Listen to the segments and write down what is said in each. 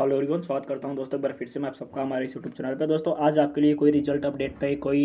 hello everyone स्वागत करता हूं दोस्तों एक बार फिर से मैं आप सबका हमारे इस यूट्यूब चैनल पर दोस्तों आज आपके लिए कोई रिजल्ट अपडेट नहीं कोई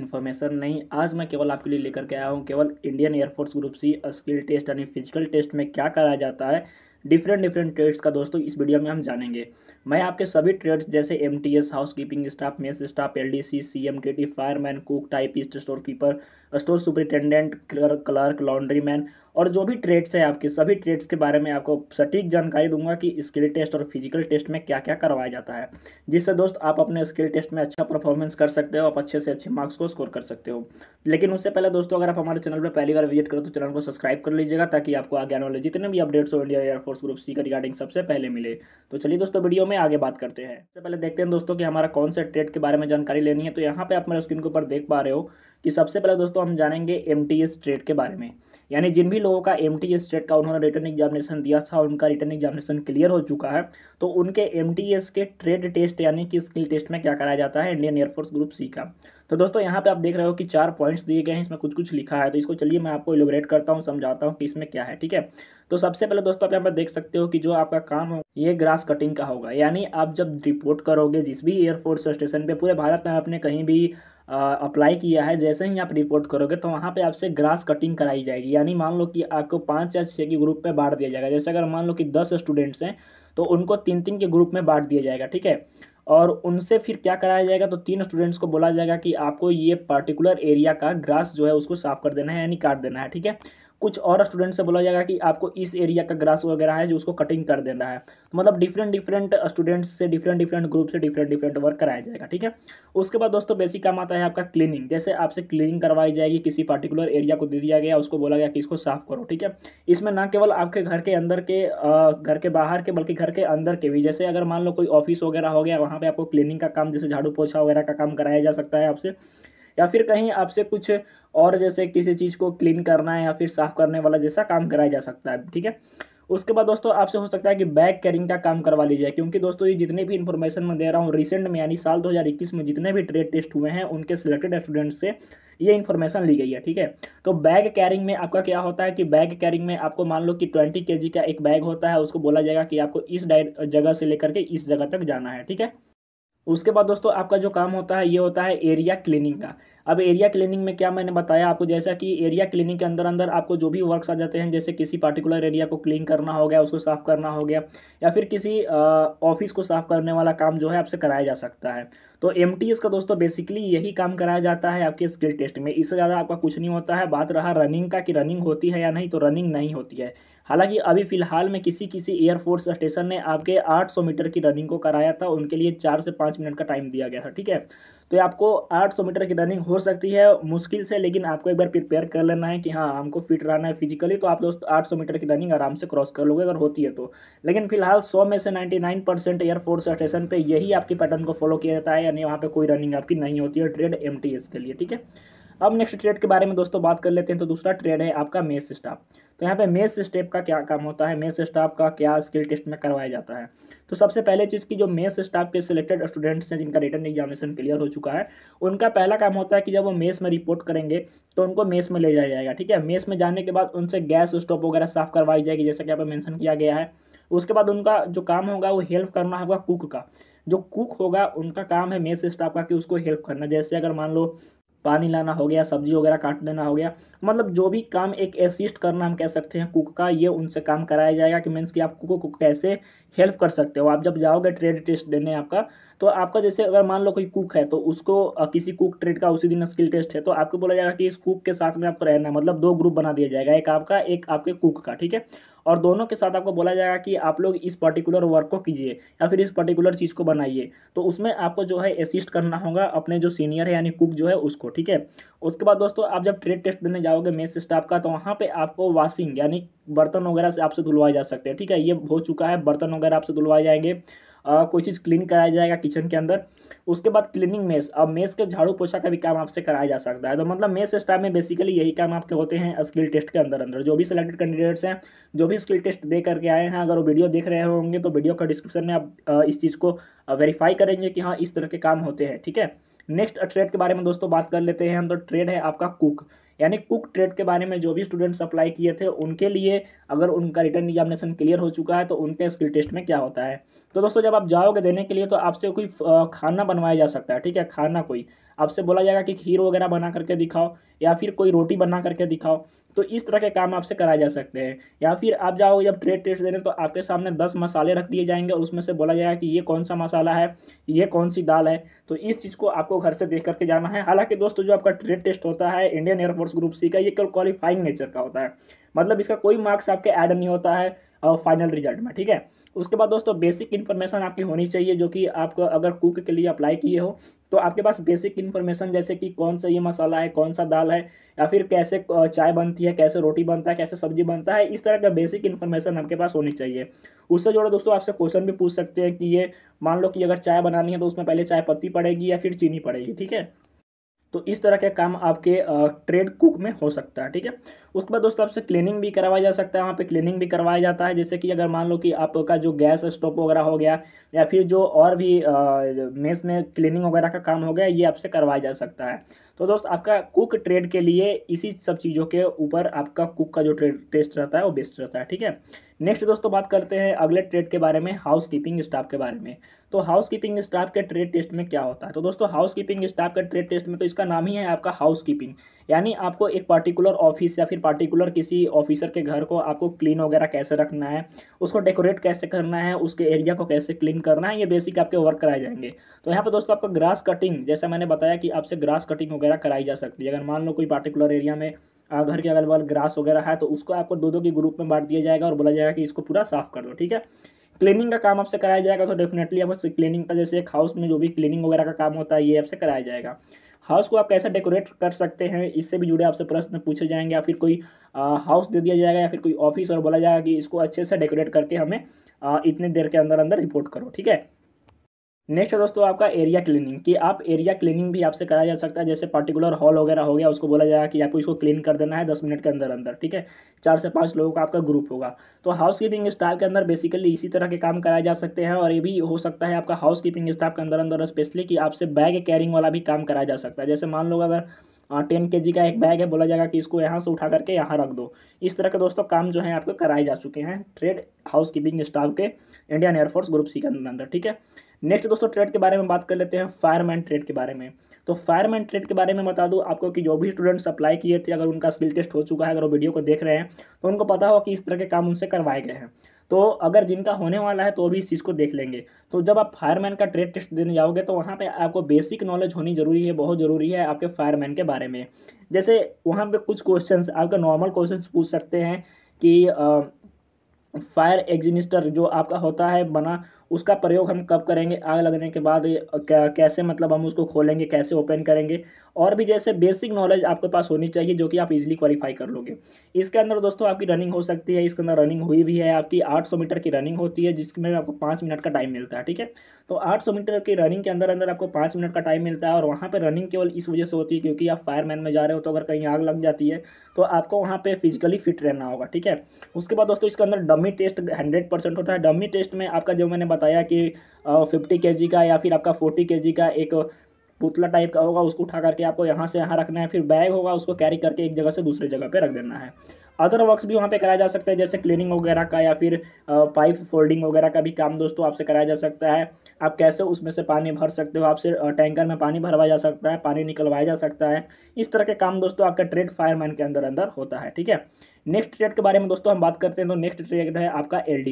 इन्फॉर्मेशन नहीं आज मैं केवल आपके लिए लेकर के आया हूं केवल Indian Air Force group C skill test यानी फिजिकल टेस्ट में क्या कराया जाता है डिफरेंट डिफरेंट ट्रेड्स का दोस्तों इस वीडियो में हम जानेंगे मैं आपके सभी ट्रेड्स जैसे M T S housekeeping staff mess staff L D C C M T T fireman cook typist storekeeper store superintendent clerk clerk laundry man और जो भी ट्रेड्स है आपके सभी ट्रेड्स के बारे में आपको सटीक जानकारी दूंगा कि स्किल टेस्ट और फिजिकल टेस्ट में क्या क्या करवाया जाता है जिससे दोस्त आप अपने स्किल टेस्ट में अच्छा परफॉर्मेंस कर सकते हो आप अच्छे से अच्छे मार्क्स को स्कोर कर सकते हो लेकिन उससे पहले दोस्तों अगर आप हमारे चैनल पर पहली बार विजिट करो तो चैनल को सब्सक्राइब कर लीजिएगा ताकि आपको आगे आने वाले जितने भी अपडेट्स हो इंडिया एयरफोर्स ग्रुप सी के रिगार्डिंग सबसे पहले मिले तो चलिए दोस्तों वीडियो में आगे बात करते हैं सबसे पहले देखते हैं दोस्तों कि हमारा कौन से ट्रेड के बारे में जानकारी लेनी है तो यहाँ पे आप मेरे स्क्रीन के ऊपर देख पा रहे हो कि सबसे पहले दोस्तों हम जानेंगे एम टी एस ट्रेड के बारे में यानी जिन भी लोगों का एम टी एस ट्रेड का उन्होंने रिटर्न एग्जामिनेशन दिया था उनका रिटर्न एग्जामिनेशन क्लियर हो चुका है तो उनके एम टी एस के ट्रेड टेस्ट यानी कि स्किल टेस्ट में क्या कराया जाता है इंडियन एयरफोर्स ग्रुप सी का तो दोस्तों यहाँ पे आप देख रहे हो कि चार पॉइंट्स दिए गए हैं इसमें कुछ कुछ लिखा है तो इसको चलिए मैं आपको इलोबरेट करता हूँ समझाता हूँ कि इसमें क्या है ठीक है तो सबसे पहले दोस्तों आप यहाँ पर देख सकते हो कि जो आपका काम हो ये ग्रास कटिंग का होगा यानी आप जब रिपोर्ट करोगे जिस भी एयरफोर्स स्टेशन पर पूरे भारत में आपने कहीं भी अप्लाई किया है जैसे ही आप रिपोर्ट करोगे तो वहाँ पे आपसे ग्रास कटिंग कराई जाएगी यानी मान लो कि आपको पाँच या छः के ग्रुप पे बांट दिया जाएगा जैसे अगर मान लो कि दस स्टूडेंट्स हैं तो उनको तीन तीन के ग्रुप में बांट दिया जाएगा ठीक है और उनसे फिर क्या कराया जाएगा तो तीन स्टूडेंट्स को बोला जाएगा कि आपको ये पर्टिकुलर एरिया का ग्रास जो है उसको साफ कर देना है यानी काट देना है ठीक है कुछ और स्टूडेंट से बोला जाएगा कि आपको इस एरिया का ग्रास वगैरह है जो उसको कटिंग कर देना है तो मतलब डिफरेंट डिफरेंट स्टूडेंट्स से डिफरेंट डिफरेंट ग्रुप से डिफरेंट डिफरेंट वर्क कराया जाएगा ठीक है उसके बाद दोस्तों बेसिक काम आता है आपका क्लीनिंग जैसे आपसे क्लीनिंग करवाई जाएगी किसी पर्टिकुलर एरिया को दे दिया गया उसको बोला गया कि इसको साफ करो ठीक है इसमें ना केवल आपके घर के अंदर के घर के बाहर के बल्कि घर के अंदर के भी जैसे अगर मान लो कोई ऑफिस वगैरह हो गया वहाँ पर आपको क्लीनिंग का काम जैसे झाड़ू पोछा वगैरह का काम कराया जा सकता है आपसे या फिर कहीं आपसे कुछ और जैसे किसी चीज़ को क्लीन करना है या फिर साफ़ करने वाला जैसा काम कराया जा सकता है ठीक है उसके बाद दोस्तों आपसे हो सकता है कि बैग कैरिंग का काम करवा ली जाए क्योंकि दोस्तों ये जितने भी इन्फॉर्मेशन मैं दे रहा हूँ रिसेंट में यानी साल 2021 में जितने भी ट्रेड टेस्ट हुए हैं उनके सिलेक्टेड स्टूडेंट से ये इन्फॉर्मेशन ली गई है ठीक है तो बैग कैरिंग में आपका क्या होता है कि बैग कैरिंग में आपको मान लो कि ट्वेंटी के का एक बैग होता है उसको बोला जाएगा कि आपको इस जगह से लेकर के इस जगह तक जाना है ठीक है उसके बाद दोस्तों आपका जो काम होता है ये होता है एरिया क्लीनिंग का अब एरिया क्लीनिंग में क्या मैंने बताया आपको जैसा कि एरिया क्लीनिंग के अंदर अंदर आपको जो भी वर्क्स आ जाते हैं जैसे किसी पर्टिकुलर एरिया को क्लीन करना हो गया उसको साफ़ करना हो गया या फिर किसी ऑफिस को साफ़ करने वाला काम जो है आपसे कराया जा सकता है तो एम का दोस्तों बेसिकली यही काम कराया जाता है आपके स्किल टेस्ट में इससे ज़्यादा आपका कुछ नहीं होता है बात रहा रनिंग का कि रनिंग होती है या नहीं तो रनिंग नहीं होती है हालांकि अभी फिलहाल में किसी किसी एयरफोर्स स्टेशन ने आपके 800 मीटर की रनिंग को कराया था उनके लिए चार से पाँच मिनट का टाइम दिया गया था ठीक है तो आपको 800 मीटर की रनिंग हो सकती है मुश्किल से लेकिन आपको एक बार प्रिपेयर कर लेना है कि हाँ हमको फिट रहना है फिजिकली तो आप दोस्त आठ मीटर की रनिंग आराम से क्रॉस कर लोगे अगर होती है तो लेकिन फिलहाल सौ में से नाइन्टी परसेंट एयरफोर्स स्टेशन पर यही आपके पैटर्न को फॉलो किया जाता है यानी वहाँ पर कोई रनिंग आपकी नहीं होती है ट्रेड एम के लिए ठीक है अब नेक्स्ट ट्रेड के बारे में दोस्तों बात कर लेते हैं तो दूसरा ट्रेड है आपका मेस स्टाफ तो यहाँ पे मेस स्टेप का क्या काम होता है मेस स्टाफ का क्या स्किल टेस्ट में करवाया जाता है तो सबसे पहले चीज़ की जो मेस स्टाफ के सिलेक्टेड स्टूडेंट्स हैं जिनका रिटर्न एग्जामिनेशन क्लियर हो चुका है उनका पहला काम होता है कि जब वो मेस में रिपोर्ट करेंगे तो उनको मेस में ले जाया जाएगा ठीक है मेस में जाने के बाद उनसे गैस स्टोव वगैरह साफ करवाई जाएगी जैसा कि यहाँ पर मैंसन किया गया है उसके बाद उनका जो काम होगा वो हेल्प करना होगा कुक का जो कुक होगा उनका काम है मेस स्टाफ का कि उसको हेल्प करना जैसे अगर मान लो पानी लाना हो गया सब्जी वगैरह काट देना हो गया मतलब जो भी काम एक असिस्ट करना हम कह सकते हैं कुक का ये उनसे काम कराया जाएगा कि मीन्स कि आप कुक को कैसे हेल्प कर सकते हो आप जब जाओगे ट्रेड टेस्ट देने आपका तो आपका जैसे अगर मान लो कोई कुक है तो उसको किसी कुक ट्रेड का उसी दिन स्किल टेस्ट है तो आपको बोला जाएगा कि इस कुक के साथ में आपको रहना है मतलब दो ग्रुप बना दिया जाएगा एक आपका एक आपके कुक का ठीक है और दोनों के साथ आपको बोला जाएगा कि आप लोग इस पर्टिकुलर वर्क को कीजिए या फिर इस पर्टिकुलर चीज़ को बनाइए तो उसमें आपको जो है असिस्ट करना होगा अपने जो सीनियर है यानी कुक जो है उसको ठीक है उसके बाद दोस्तों आप जब ट्रेड टेस्ट देने जाओगे मेस स्टाफ का तो वहाँ पर आपको वॉशिंग यानी बर्तन वगैरह से आपसे धुलवाए जा सकते हैं ठीक है ये हो चुका है बर्तन वगैरह आपसे धुलवाए जाएंगे कोई चीज़ क्लीन कराया जाएगा किचन के अंदर उसके बाद क्लीनिंग मेस अब मेस के झाड़ू पोछा का भी काम आपसे कराया जा सकता है तो मतलब मेस स्टाफ में बेसिकली यही काम आपके होते हैं स्किल टेस्ट के अंदर अंदर जो भी सिलेक्टेड कैंडिडेट्स हैं जो भी स्किल टेस्ट दे करके आए हैं अगर वो वीडियो देख रहे होंगे तो वीडियो का डिस्क्रिप्शन में आप इस चीज़ को वेरीफाई करेंगे कि हाँ इस तरह के काम होते हैं ठीक है नेक्स्ट ट्रेड के बारे में दोस्तों बात कर लेते हैं हम तो ट्रेड है आपका कुक यानी कुक ट्रेड के बारे में जो भी स्टूडेंट्स अप्लाई किए थे उनके लिए अगर उनका रिटर्न एग्जामिनेशन क्लियर हो चुका है तो उनके स्किल टेस्ट में क्या होता है तो दोस्तों जब आप जाओगे देने के लिए तो आपसे कोई खाना बनवाया जा सकता है ठीक है खाना कोई आपसे बोला जाएगा कि खीर वगैरह बना करके दिखाओ या फिर कोई रोटी बना करके दिखाओ तो इस तरह के काम आपसे कराए जा सकते हैं या फिर आप जाओगे जब ट्रेड टेस्ट देने तो आपके सामने दस मसाले रख दिए जाएंगे और उसमें से बोला जाएगा कि ये कौन सा मसाला है ये कौन सी दाल है तो इस चीज़ को आपको घर से देख करके जाना है हालांकि दोस्तों जो आपका ट्रेड टेस्ट होता है इंडियन एयरफोर्स ऑनर्स ग्रुप सी का ये केवल क्वालिफाइंग नेचर का होता है मतलब इसका कोई मार्क्स आपके ऐड नहीं होता है और फाइनल रिजल्ट में ठीक है उसके बाद दोस्तों बेसिक इन्फॉर्मेशन आपकी होनी चाहिए जो कि आपको अगर कुक के लिए अप्लाई किए हो तो आपके पास बेसिक इन्फॉर्मेशन जैसे कि कौन सा ये मसाला है कौन सा दाल है या फिर कैसे चाय बनती है कैसे रोटी बनता है कैसे सब्जी बनता है इस तरह का बेसिक इन्फॉर्मेशन आपके पास होनी चाहिए उससे जोड़ा दोस्तों आपसे क्वेश्चन भी पूछ सकते हैं कि ये मान लो कि अगर चाय बनानी है तो उसमें पहले चाय पत्ती पड़ेगी या फिर चीनी पड़ेगी ठीक है तो इस तरह के काम आपके ट्रेड कुक में हो सकता है ठीक है उसके बाद दोस्तों आपसे क्लीनिंग भी करवाया जा सकता है वहाँ पे क्लीनिंग भी करवाया जाता है जैसे कि अगर मान लो कि आपका जो गैस स्टोव वगैरह हो गया या फिर जो और भी मेस में क्लीनिंग वगैरह का काम हो गया ये आपसे करवाया जा सकता है तो दोस्त आपका कुक ट्रेड के लिए इसी सब चीज़ों के ऊपर आपका कुक का जो ट्रेड टेस्ट रहता है वो बेस्ट रहता है ठीक है नेक्स्ट दोस्तों बात करते हैं अगले ट्रेड के बारे में हाउस कीपिंग स्टाफ के बारे में तो हाउस कीपिंग स्टाफ के ट्रेड टेस्ट में क्या होता है तो दोस्तों हाउस कीपिंग स्टाफ के ट्रेड टेस्ट में तो इसका नाम ही है आपका हाउस कीपिंग यानी आपको एक पर्टिकुलर ऑफिस या फिर पर्टिकुलर किसी ऑफिसर के घर को आपको क्लीन वगैरह कैसे रखना है उसको डेकोरेट कैसे करना है उसके एरिया को कैसे क्लीन करना है ये बेसिक आपके वर्क कराए जाएंगे तो यहाँ पर दोस्तों आपका ग्रास कटिंग जैसा मैंने बताया कि आपसे ग्रास कटिंग वगैरह कराई जा सकती है अगर मान लो कोई पर्टिकुलर एरिया में घर के अगल बगल ग्रास वगैरह है तो उसको आपको दो दो के ग्रुप में बांट दिया जाएगा और बोला जाएगा कि इसको पूरा साफ कर दो ठीक है क्लीनिंग का काम आपसे कराया जाएगा तो डेफिनेटली आपसे क्लीनिंग का जैसे एक हाउस में जो भी क्लीनिंग वगैरह का काम होता है ये आपसे कराया जाएगा हाउस को आप कैसे डेकोरेट कर सकते हैं इससे भी जुड़े आपसे प्रश्न पूछे जाएंगे या फिर कोई हाउस दे दिया जाएगा या फिर कोई ऑफिस और बोला जाएगा कि इसको अच्छे से डेकोरेट करके हमें आ, इतने देर के अंदर अंदर रिपोर्ट करो ठीक है नेक्स्ट दोस्तों आपका एरिया क्लीनिंग कि आप एरिया क्लीनिंग भी आपसे कराया जा सकता है जैसे पर्टिकुलर हॉल वगैरह हो गया उसको बोला जाएगा कि आपको इसको क्लीन कर देना है दस मिनट के अंदर अंदर ठीक है चार से पाँच लोगों का आपका ग्रुप होगा तो हाउस कीपिंग स्टाफ के अंदर बेसिकली इसी तरह के काम कराए जा सकते हैं और ये भी हो सकता है आपका हाउस कीपिंग स्टाफ के अंदर अंदर स्पेशली कि आपसे बैग कैरिंग वाला भी काम कराया जा सकता है जैसे मान लो अगर टेन के का एक बैग है बोला जाएगा कि इसको यहाँ से उठा करके यहाँ रख दो इस तरह के दोस्तों काम जो है आपको कराए जा चुके हैं ट्रेड हाउस कीपिंग स्टाफ के इंडियन एयरफोर्स ग्रुप सी के अंदर ठीक है नेक्स्ट दोस्तों ट्रेड के बारे में बात कर लेते हैं फायरमैन ट्रेड के बारे में तो फायरमैन ट्रेड के बारे में बता दूं आपको कि जो भी स्टूडेंट्स अप्लाई किए थे अगर उनका स्किल टेस्ट हो चुका है अगर वो वीडियो को देख रहे हैं तो उनको पता होगा कि इस तरह के काम उनसे करवाए गए हैं तो अगर जिनका होने वाला है तो भी इस चीज़ को देख लेंगे तो जब आप फायरमैन का ट्रेड टेस्ट देने जाओगे तो वहाँ पे आपको बेसिक नॉलेज होनी ज़रूरी है बहुत ज़रूरी है आपके फायरमैन के बारे में जैसे वहाँ पे कुछ क्वेश्चंस आपके नॉर्मल क्वेश्चंस पूछ सकते हैं कि आ, फायर एग्जिनिस्टर जो आपका होता है बना उसका प्रयोग हम कब करेंगे आग लगने के बाद कैसे मतलब हम उसको खोलेंगे कैसे ओपन करेंगे और भी जैसे बेसिक नॉलेज आपके पास होनी चाहिए जो कि आप इजीली क्वालिफाई कर लोगे इसके अंदर दोस्तों आपकी रनिंग हो सकती है इसके अंदर रनिंग हुई भी है आपकी 800 मीटर की रनिंग होती है जिसमें आपको पाँच मिनट का टाइम मिलता है ठीक है तो 800 मीटर की रनिंग के अंदर अंदर आपको पाँच मिनट का टाइम मिलता है और वहाँ पर रनिंग केवल इस वजह से होती है क्योंकि आप फायरमैन में जा रहे हो तो अगर कहीं आग लग जाती है तो आपको वहाँ पर फिजिकली फिट रहना होगा ठीक है उसके बाद दोस्तों इसके अंदर डमी टेस्ट हंड्रेड होता है डमी टेस्ट में आपका जो मैंने बताया कि फिफ्टी के जी का या फिर आपका फोर्टी के जी का एक पुतला टाइप का होगा उसको उठा करके आपको यहाँ से यहाँ रखना है फिर बैग होगा उसको कैरी करके एक जगह से दूसरी जगह पे रख देना है अदर वर्क्स भी वहाँ पे कराया जा सकता है जैसे क्लीनिंग वगैरह का या फिर पाइप फोल्डिंग वगैरह का भी काम दोस्तों आपसे कराया जा सकता है आप कैसे उसमें से पानी भर सकते हो आपसे टैंकर में पानी भरवाया जा सकता है पानी निकलवाया जा सकता है इस तरह के काम दोस्तों आपका ट्रेड फायरमैन के अंदर अंदर होता है ठीक है नेक्स्ट ट्रेड के बारे में दोस्तों हम बात करते हैं तो नेक्स्ट ट्रेड है आपका एल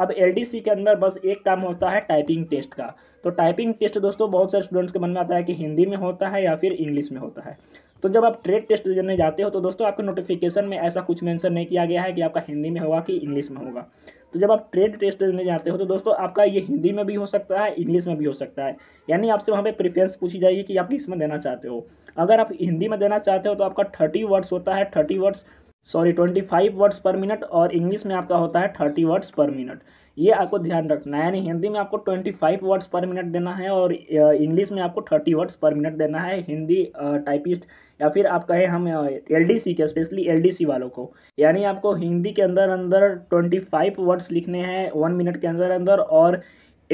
अब एल के अंदर बस एक काम होता है टाइपिंग टेस्ट का तो टाइपिंग टेस्ट दोस्तों बहुत सारे स्टूडेंट्स के मन में आता है कि हिंदी में होता है या फिर इंग्लिश में होता है तो जब आप ट्रेड टेस्ट देने जाते हो तो दोस्तों आपके नोटिफिकेशन में ऐसा कुछ मेंशन नहीं किया गया है कि आपका हिंदी में होगा कि इंग्लिश में होगा तो जब आप ट्रेड टेस्ट देने जाते हो तो दोस्तों आपका ये हिंदी में भी हो सकता है इंग्लिश में भी हो सकता है यानी आपसे वहाँ पे प्रेफरेंस पूछी जाएगी कि आप किस में देना चाहते हो अगर आप हिंदी में देना चाहते हो तो आपका थर्टी वर्ड्स होता है thirty words sorry twenty five words per minute और इंग्लिश में आपका होता है थर्टी वर्ड्स पर मिनट ये आपको ध्यान रखना है यानी हिंदी में आपको twenty five words per minute देना है और इंग्लिश में आपको थर्टी वर्ड्स पर मिनट देना है हिंदी टाइपिस्ट या फिर आप कहें हम एल डी सी के स्पेशली एल डी सी वालों को यानी आपको हिंदी के अंदर अंदर ट्वेंटी फाइव वर्ड्स लिखने हैं वन मिनट के अंदर अंदर और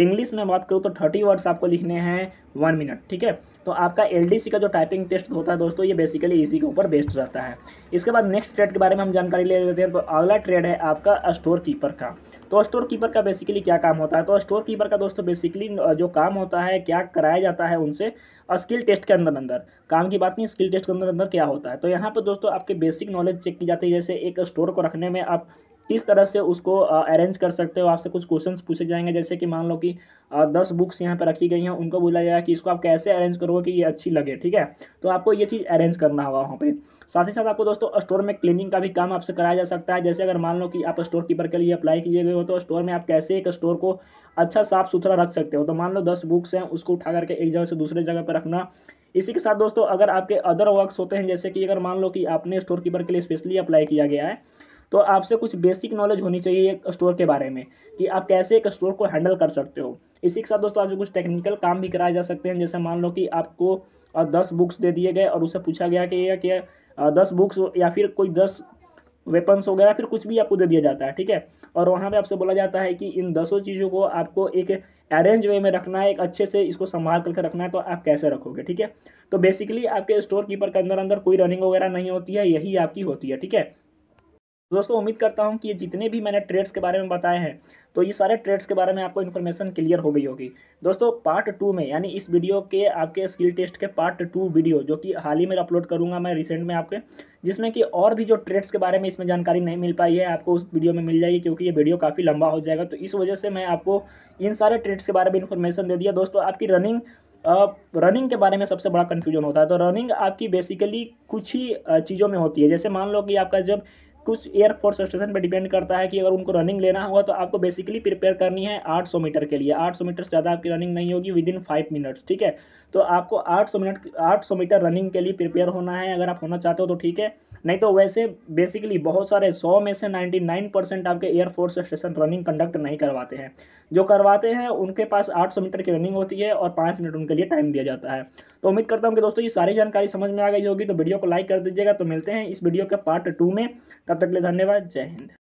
इंग्लिश में बात करूँ तो थर्टी वर्ड्स आपको लिखने हैं वन मिनट ठीक है तो आपका एल का जो टाइपिंग टेस्ट होता है दोस्तों ये बेसिकली इसी के ऊपर बेस्ड रहता है इसके बाद नेक्स्ट ट्रेड के बारे में हम जानकारी ले लेते हैं तो अगला ट्रेड है आपका स्टोर कीपर का तो स्टोर कीपर का बेसिकली क्या काम होता है तो स्टोर कीपर का दोस्तों बेसिकली जो काम होता है क्या कराया जाता है उनसे स्किल टेस्ट के अंदर अंदर काम की बात नहीं स्किल टेस्ट के अंदर अंदर क्या होता है तो यहाँ पर दोस्तों आपके बेसिक नॉलेज चेक की जाती है जैसे एक स्टोर को रखने में आप इस तरह से उसको अरेंज कर सकते हो आपसे कुछ क्वेश्चन पूछे जाएंगे जैसे कि मान लो कि दस बुक्स यहाँ पर रखी गई हैं उनको बोला जाएगा कि इसको आप कैसे अरेंज करोगे कि ये अच्छी लगे ठीक है तो आपको ये चीज़ अरेंज करना होगा वहाँ पे साथ ही साथ आपको दोस्तों स्टोर में क्लीनिंग का भी काम आपसे कराया जा सकता है जैसे अगर मान लो कि आप स्टोर कीपर के लिए अप्लाई किए गए हो तो स्टोर में आप कैसे एक स्टोर को अच्छा साफ सुथरा रख सकते हो तो मान लो दस बुक्स हैं उसको उठा करके एक जगह से दूसरे जगह पर रखना इसी के साथ दोस्तों अगर आपके अदर वर्क्स होते हैं जैसे कि अगर मान लो कि आपने स्टोर कीपर के लिए स्पेशली अप्लाई किया गया है तो आपसे कुछ बेसिक नॉलेज होनी चाहिए एक स्टोर के बारे में कि आप कैसे एक स्टोर को हैंडल कर सकते हो इसी के साथ दोस्तों आपसे कुछ टेक्निकल काम भी कराए जा सकते हैं जैसे मान लो कि आपको दस बुक्स दे दिए गए और उससे पूछा गया कि यह क्या दस बुक्स या फिर कोई दस वेपन्स वगैरह फिर कुछ भी आपको दे दिया जाता है ठीक है और वहाँ पे आपसे बोला जाता है कि इन दसों चीज़ों को आपको एक अरेंज वे में रखना है एक अच्छे से इसको संभाल करके रखना है तो आप कैसे रखोगे ठीक है तो बेसिकली आपके स्टोर कीपर के अंदर अंदर कोई रनिंग वगैरह नहीं होती है यही आपकी होती है ठीक है तो दोस्तों उम्मीद करता हूँ कि ये जितने भी मैंने ट्रेड्स के बारे में बताए हैं तो ये सारे ट्रेड्स के बारे में आपको इन्फॉर्मेशन क्लियर हो गई होगी दोस्तों पार्ट टू में यानी इस वीडियो के आपके स्किल टेस्ट के पार्ट टू वीडियो जो कि हाल ही में अपलोड करूँगा मैं रिसेंट में आपके जिसमें कि और भी जो ट्रेड्स के बारे में इसमें जानकारी नहीं मिल पाई है आपको उस वीडियो में मिल जाएगी क्योंकि ये वीडियो काफ़ी लंबा हो जाएगा तो इस वजह से मैं आपको इन सारे ट्रेड्स के बारे में इन्फॉर्मेशन दे दिया दोस्तों आपकी रनिंग रनिंग के बारे में सबसे बड़ा कन्फ्यूजन होता है तो रनिंग आपकी बेसिकली कुछ ही चीज़ों में होती है जैसे मान लो कि आपका जब कुछ एयरफोर्स स्टेशन पर डिपेंड करता है कि अगर उनको रनिंग लेना होगा तो आपको बेसिकली प्रिपेयर करनी है 800 मीटर के लिए 800 मीटर से ज़्यादा आपकी रनिंग नहीं होगी विद इन फाइव मिनट्स ठीक है तो आपको 800 मिनट 800 मीटर रनिंग के लिए प्रिपेयर होना है अगर आप होना चाहते हो तो ठीक है नहीं तो वैसे बेसिकली बहुत सारे सौ में से नाइन्टी नाइन परसेंट आपके एयरफोर्स स्टेशन रनिंग कंडक्ट नहीं करवाते हैं जो करवाते हैं उनके पास आठ सौ मीटर की रनिंग होती है और पाँच मिनट उनके लिए टाइम दिया जाता है तो उम्मीद करता हूँ कि दोस्तों ये सारी जानकारी समझ में आ गई होगी तो वीडियो को लाइक कर दीजिएगा तो मिलते हैं इस वीडियो के पार्ट टू में तब तक ले धन्यवाद जय हिंद